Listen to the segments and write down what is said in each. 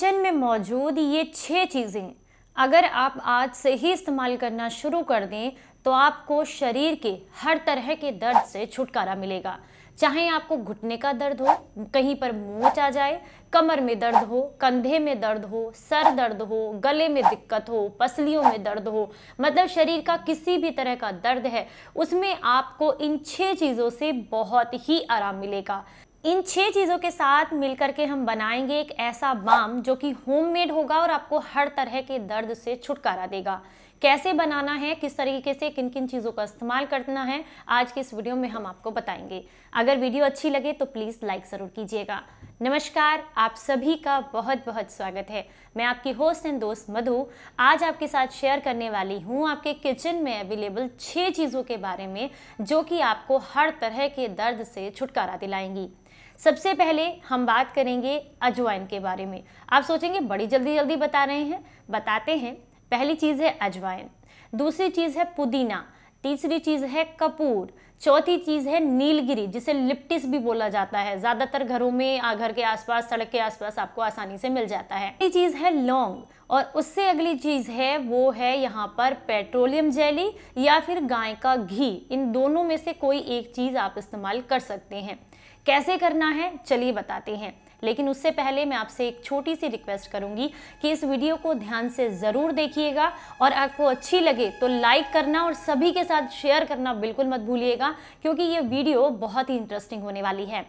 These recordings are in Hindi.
किचन में मौजूद ये छः चीज़ें अगर आप आज से ही इस्तेमाल करना शुरू कर दें तो आपको शरीर के हर तरह के दर्द से छुटकारा मिलेगा चाहे आपको घुटने का दर्द हो कहीं पर मोच आ जाए कमर में दर्द हो कंधे में दर्द हो सर दर्द हो गले में दिक्कत हो पसलियों में दर्द हो मतलब शरीर का किसी भी तरह का दर्द है उसमें आपको इन छह चीज़ों से बहुत ही आराम मिलेगा इन छह चीज़ों के साथ मिलकर के हम बनाएंगे एक ऐसा बाम जो कि होममेड होगा और आपको हर तरह के दर्द से छुटकारा देगा कैसे बनाना है किस तरीके से किन किन चीज़ों का इस्तेमाल करना है आज की इस वीडियो में हम आपको बताएंगे अगर वीडियो अच्छी लगे तो प्लीज़ लाइक ज़रूर कीजिएगा नमस्कार आप सभी का बहुत बहुत स्वागत है मैं आपकी होस्ट एंड दोस्त मधु आज आपके साथ शेयर करने वाली हूँ आपके किचन में अवेलेबल छः चीज़ों के बारे में जो कि आपको हर तरह के दर्द से छुटकारा दिलाएंगी सबसे पहले हम बात करेंगे अजवाइन के बारे में आप सोचेंगे बड़ी जल्दी जल्दी बता रहे हैं बताते हैं पहली चीज़ है अजवाइन दूसरी चीज़ है पुदीना तीसरी चीज़ है कपूर चौथी चीज़ है नीलगिरी जिसे लिप्टिस भी बोला जाता है ज़्यादातर घरों में घर के आसपास सड़क के आसपास आपको आसानी से मिल जाता है अगली चीज़ है लौंग और उससे अगली चीज़ है वो है यहाँ पर पेट्रोलियम जेली या फिर गाय का घी इन दोनों में से कोई एक चीज़ आप इस्तेमाल कर सकते हैं कैसे करना है चलिए बताते हैं लेकिन उससे पहले मैं आपसे एक छोटी सी रिक्वेस्ट करूंगी कि इस वीडियो को ध्यान से ज़रूर देखिएगा और आपको अच्छी लगे तो लाइक करना और सभी के साथ शेयर करना बिल्कुल मत भूलिएगा क्योंकि ये वीडियो बहुत ही इंटरेस्टिंग होने वाली है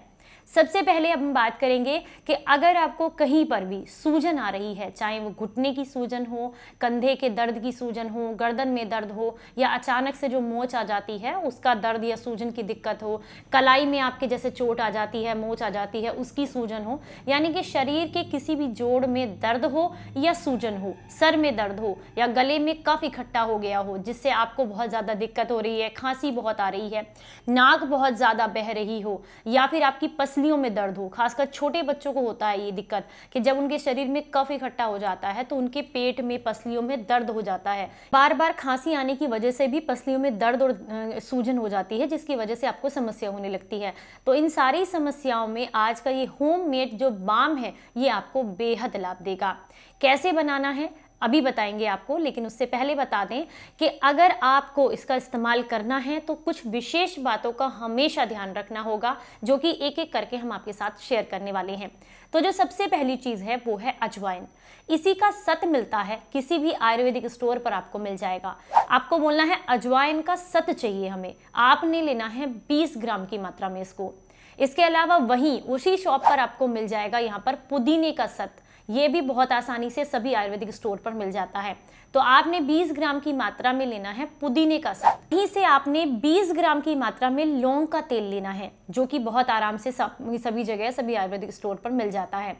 सबसे पहले अब हम बात करेंगे कि अगर आपको कहीं पर भी सूजन आ रही है चाहे वो घुटने की सूजन हो कंधे के दर्द की सूजन हो गर्दन में दर्द हो या अचानक से जो मोच आ जाती है उसका दर्द या सूजन की दिक्कत हो कलाई में आपके जैसे चोट आ जाती है मोच आ जाती है उसकी सूजन हो यानी कि शरीर के किसी भी जोड़ में दर्द हो या सूजन हो सर में दर्द हो या गले में कफ इकट्ठा हो गया हो जिससे आपको बहुत ज़्यादा दिक्कत हो रही है खांसी बहुत आ रही है नाक बहुत ज़्यादा बह रही हो या फिर आपकी पसली पसलियों में दर्द हो खासकर छोटे बच्चों को होता है ये दिक्कत कि जब उनके शरीर में कफ इकट्ठा हो जाता है तो उनके पेट में पसलियों में दर्द हो जाता है बार बार खांसी आने की वजह से भी पसलियों में दर्द और सूजन हो जाती है जिसकी वजह से आपको समस्या होने लगती है तो इन सारी समस्याओं में आज का ये होम जो बाम है ये आपको बेहद लाभ देगा कैसे बनाना है अभी बताएंगे आपको लेकिन उससे पहले बता दें कि अगर आपको इसका इस्तेमाल करना है तो कुछ विशेष बातों का हमेशा ध्यान रखना होगा जो कि एक एक करके हम आपके साथ शेयर करने वाले हैं तो जो सबसे पहली चीज़ है वो है अजवाइन इसी का सत मिलता है किसी भी आयुर्वेदिक स्टोर पर आपको मिल जाएगा आपको बोलना है अजवाइन का सत चाहिए हमें आपने लेना है 20 ग्राम की मात्रा में इसको इसके अलावा वहीं उसी शॉप पर आपको मिल जाएगा यहाँ पर पुदीने का सत ये भी बहुत आसानी से सभी आयुर्वेदिक स्टोर पर मिल जाता है तो आपने 20 ग्राम की मात्रा में लेना है पुदीने का साग यहीं से आपने 20 ग्राम की मात्रा में लौंग का तेल लेना है जो कि बहुत आराम से सभी जगह सभी आयुर्वेदिक स्टोर पर मिल जाता है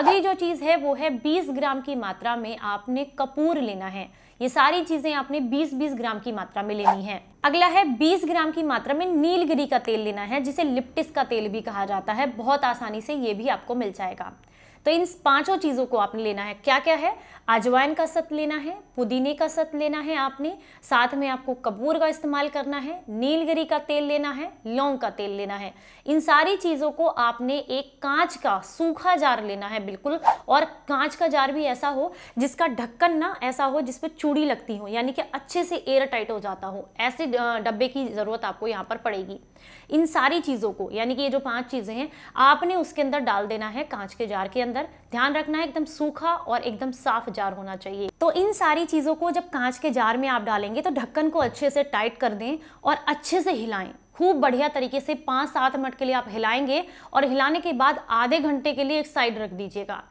अगली जो चीज़ है वो है बीस ग्राम की मात्रा में आपने कपूर लेना है ये सारी चीज़ें आपने 20-20 ग्राम की मात्रा में लेनी है अगला है 20 ग्राम की मात्रा में नीलगिरी का तेल लेना है जिसे लिप्टिस का तेल भी कहा जाता है बहुत आसानी से ये भी आपको मिल जाएगा तो इन पांचों चीज़ों को आपने लेना है क्या क्या है अजवाइन का सत लेना है पुदीने का सत लेना है आपने साथ में आपको कपूर का इस्तेमाल करना है नीलगिरी का तेल लेना है लौंग का तेल लेना है इन सारी चीज़ों को आपने एक कांच का सूखा जार लेना है बिल्कुल और कांच का जार भी ऐसा हो जिसका ढक्कन ना ऐसा हो जिसपे चूड़ी लगती हो यानी कि अच्छे से एयर टाइट हो जाता हो ऐसे डब्बे की ज़रूरत आपको यहाँ पर पड़ेगी इन सारी चीज़ों को यानी कि ये जो पांच चीज़ें हैं आपने उसके अंदर डाल देना है कांच के जार के अंदर अंदर ध्यान रखना है एकदम सूखा और एकदम साफ जार होना चाहिए तो इन सारी चीज़ों को जब कांच के जार में आप डालेंगे तो ढक्कन को अच्छे से टाइट कर दें और अच्छे से हिलाएं खूब बढ़िया तरीके से पाँच सात मिनट के लिए आप हिलाएंगे और हिलाने के बाद आधे घंटे के लिए एक साइड रख दीजिएगा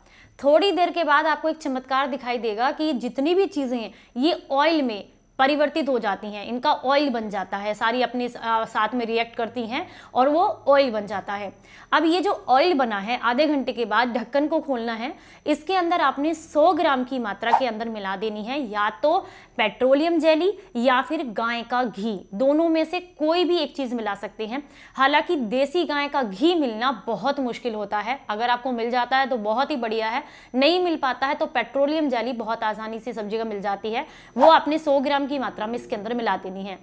थोड़ी देर के बाद आपको एक चमत्कार दिखाई देगा कि जितनी भी चीज़ें हैं ये ऑयल में परिवर्तित हो जाती हैं इनका ऑयल बन जाता है सारी अपने साथ में रिएक्ट करती हैं और वो ऑयल बन जाता है अब ये जो ऑयल बना है आधे घंटे के बाद ढक्कन को खोलना है इसके अंदर आपने 100 ग्राम की मात्रा के अंदर मिला देनी है या तो पेट्रोलियम जेली या फिर गाय का घी दोनों में से कोई भी एक चीज़ मिला सकते हैं हालांकि देसी गाय का घी मिलना बहुत मुश्किल होता है अगर आपको मिल जाता है तो बहुत ही बढ़िया है नहीं मिल पाता है तो पेट्रोलियम जेली बहुत आसानी से सब्जी का मिल जाती है वो आपने सौ ग्राम की मात्रा में इसके अंदर मिला देनी है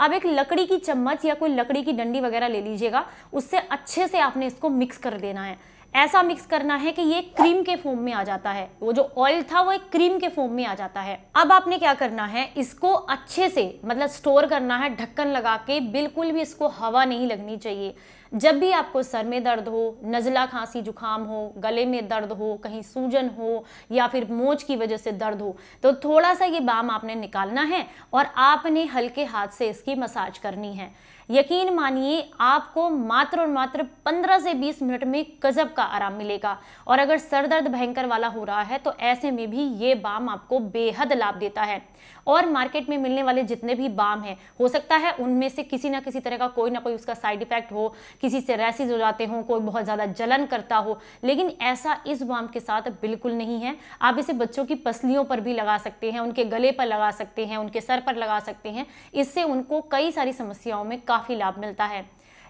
अब एक लकड़ी की चम्मच या कोई लकड़ी की डंडी वगैरह ले लीजिएगा उससे अच्छे से आपने इसको मिक्स कर देना है ऐसा मिक्स करना है कि ये क्रीम के फॉर्म में आ जाता है वो जो ऑयल था वो एक क्रीम के फॉर्म में आ जाता है अब आपने क्या करना है इसको अच्छे से मतलब स्टोर करना है ढक्कन लगा के बिल्कुल भी इसको हवा नहीं लगनी चाहिए जब भी आपको सर में दर्द हो नज़ला खांसी जुकाम हो गले में दर्द हो कहीं सूजन हो या फिर मोच की वजह से दर्द हो तो थोड़ा सा ये बाम आपने निकालना है और आपने हल्के हाथ से इसकी मसाज करनी है यकीन मानिए आपको मात्र और मात्र 15 से 20 मिनट में गजब का आराम मिलेगा और अगर सर दर्द भयंकर वाला हो रहा है तो ऐसे में भी ये बाम आपको बेहद लाभ देता है और मार्केट में मिलने वाले जितने भी बाम हैं हो सकता है उनमें से किसी ना किसी तरह का कोई ना कोई उसका साइड इफेक्ट हो किसी से रैसेज हो जाते हों कोई बहुत ज़्यादा जलन करता हो लेकिन ऐसा इस बाम के साथ बिल्कुल नहीं है आप इसे बच्चों की पसलियों पर भी लगा सकते हैं उनके गले पर लगा सकते हैं उनके सर पर लगा सकते हैं इससे उनको कई सारी समस्याओं में काफ़ी काफ़ी लाभ मिलता है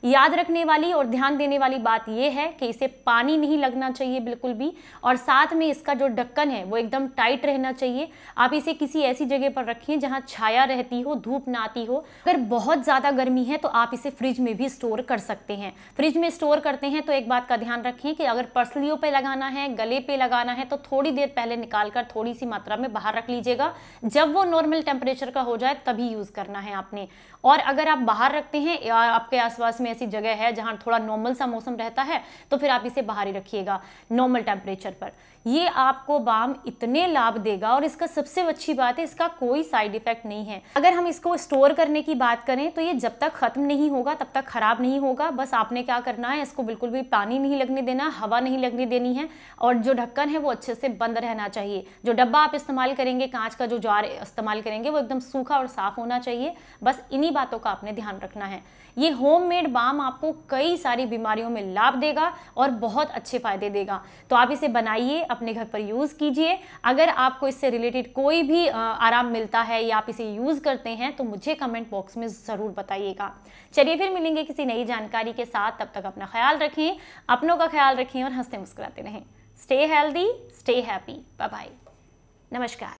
याद रखने वाली और ध्यान देने वाली बात यह है कि इसे पानी नहीं लगना चाहिए बिल्कुल भी और साथ में इसका जो ढक्कन है वो एकदम टाइट रहना चाहिए आप इसे किसी ऐसी जगह पर रखिए जहाँ छाया रहती हो धूप ना आती हो अगर बहुत ज़्यादा गर्मी है तो आप इसे फ्रिज में भी स्टोर कर सकते हैं फ्रिज में स्टोर करते हैं तो एक बात का ध्यान रखें कि अगर पर्सलियों पे लगाना है गले पर लगाना है तो थोड़ी देर पहले निकाल कर थोड़ी सी मात्रा में बाहर रख लीजिएगा जब वो नॉर्मल टेम्परेचर का हो जाए तभी यूज़ करना है आपने और अगर आप बाहर रखते हैं आपके आसपास में ऐसी जगह है जहां थोड़ा नॉर्मल सा मौसम रहता है तो फिर आप इसे बाहर ही रखिएगा नॉर्मल टेम्परेचर पर ये आपको बाम इतने लाभ देगा और इसका सबसे अच्छी बात है इसका कोई साइड इफेक्ट नहीं है अगर हम इसको स्टोर करने की बात करें तो ये जब तक खत्म नहीं होगा तब तक खराब नहीं होगा बस आपने क्या करना है इसको बिल्कुल भी पानी नहीं लगने देना हवा नहीं लगने देनी है और जो ढक्कन है वो अच्छे से बंद रहना चाहिए जो डब्बा आप इस्तेमाल करेंगे कांच का जो जार इस्तेमाल करेंगे वो एकदम सूखा और साफ होना चाहिए बस इन्हीं बातों का आपने ध्यान रखना है ये होम मेड बाम आपको कई सारी बीमारियों में लाभ देगा और बहुत अच्छे फायदे देगा तो आप इसे बनाइए अपने घर पर यूज़ कीजिए अगर आपको इससे रिलेटेड कोई भी आराम मिलता है या आप इसे यूज़ करते हैं तो मुझे कमेंट बॉक्स में ज़रूर बताइएगा चलिए फिर मिलेंगे किसी नई जानकारी के साथ तब तक अपना ख्याल रखें अपनों का ख्याल रखें और हंसते मुस्कुराते रहें stay healthy stay happy bye नमस्कार